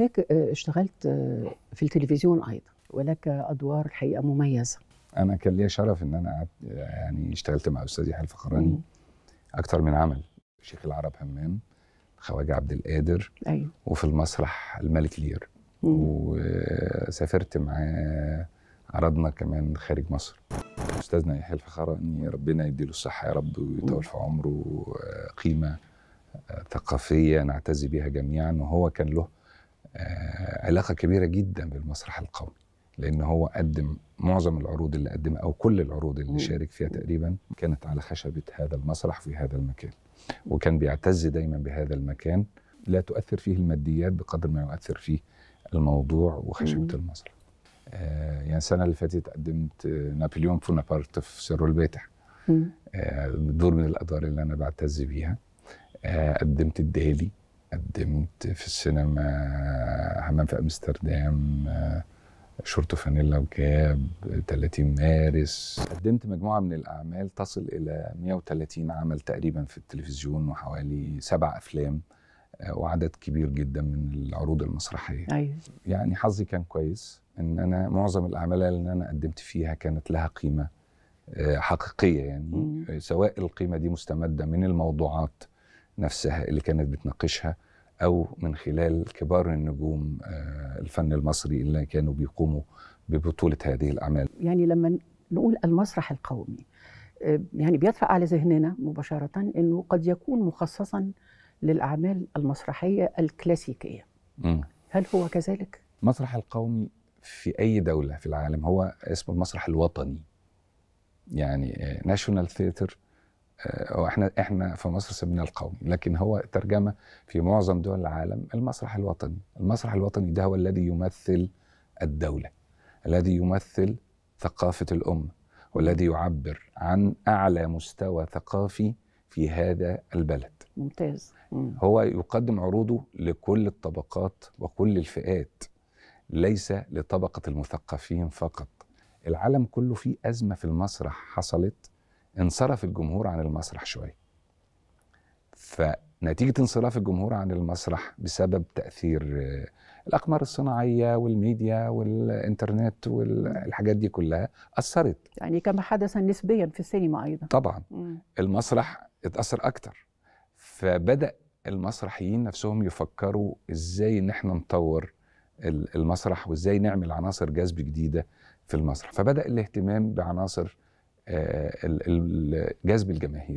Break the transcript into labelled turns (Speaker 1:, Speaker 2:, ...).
Speaker 1: هيك آه، اشتغلت آه، في التلفزيون ايضا ولك ادوار الحقيقه مميزه
Speaker 2: انا كان ليا شرف ان انا يعني اشتغلت مع استاذي حلف قراني اكثر من عمل شيخ العرب همام خواجه عبد القادر أيوه. وفي المسرح الملك لير مم. وسافرت معاه عرضنا كمان خارج مصر استاذنا يحيى الفخراني ربنا يديله الصحه يا رب ويطول في عمره قيمه آه، ثقافيه نعتز بها جميعا وهو كان له آه، علاقه كبيره جدا بالمسرح القومي لان هو قدم معظم العروض اللي قدمها او كل العروض اللي شارك فيها تقريبا كانت على خشبه هذا المسرح في هذا المكان وكان بيعتز دايما بهذا المكان لا تؤثر فيه الماديات بقدر ما يؤثر فيه الموضوع وخشبه المسرح آه يعني السنه اللي فاتت قدمت نابليون بونابرت في سر الباتح آه دور من الادوار اللي انا بعتز بيها آه قدمت الدالي قدمت في السينما حمام في امستردام شورت فانيلا وكاب 30 مارس قدمت مجموعه من الاعمال تصل الى 130 عمل تقريبا في التلفزيون وحوالي سبع افلام وعدد كبير جدا من العروض المسرحيه أيوة. يعني حظي كان كويس ان انا معظم الاعمال اللي انا قدمت فيها كانت لها قيمه آه، حقيقيه يعني مم. سواء القيمه دي مستمده من الموضوعات نفسها اللي كانت بتناقشها او من خلال كبار النجوم آه، الفن المصري اللي كانوا بيقوموا ببطوله هذه الاعمال.
Speaker 1: يعني لما نقول المسرح القومي آه، يعني بيطرأ على ذهننا مباشره انه قد يكون مخصصا للاعمال المسرحيه الكلاسيكيه.
Speaker 2: م. هل هو كذلك؟ المسرح القومي في اي دوله في العالم هو اسمه المسرح الوطني. يعني ناشونال آه، ثياتر هو آه، احنا احنا في مصر سمينا القوم لكن هو ترجمه في معظم دول العالم المسرح الوطني المسرح الوطني ده هو الذي يمثل الدوله الذي يمثل ثقافه الامه والذي يعبر عن اعلى مستوى ثقافي في هذا البلد ممتاز هو يقدم عروضه لكل الطبقات وكل الفئات ليس لطبقه المثقفين فقط العالم كله فيه ازمه في المسرح حصلت انصرف الجمهور عن المسرح شويه فنتيجه انصراف الجمهور عن المسرح بسبب تاثير آه، الاقمار الصناعيه والميديا والانترنت والحاجات دي كلها اثرت يعني كما حدث نسبيا في السينما ايضا طبعا م. المسرح اتاثر اكتر فبدا المسرحيين نفسهم يفكروا ازاي ان احنا نطور المسرح وازاي نعمل عناصر جذب جديده في المسرح فبدا الاهتمام بعناصر آه، جذب الجماهير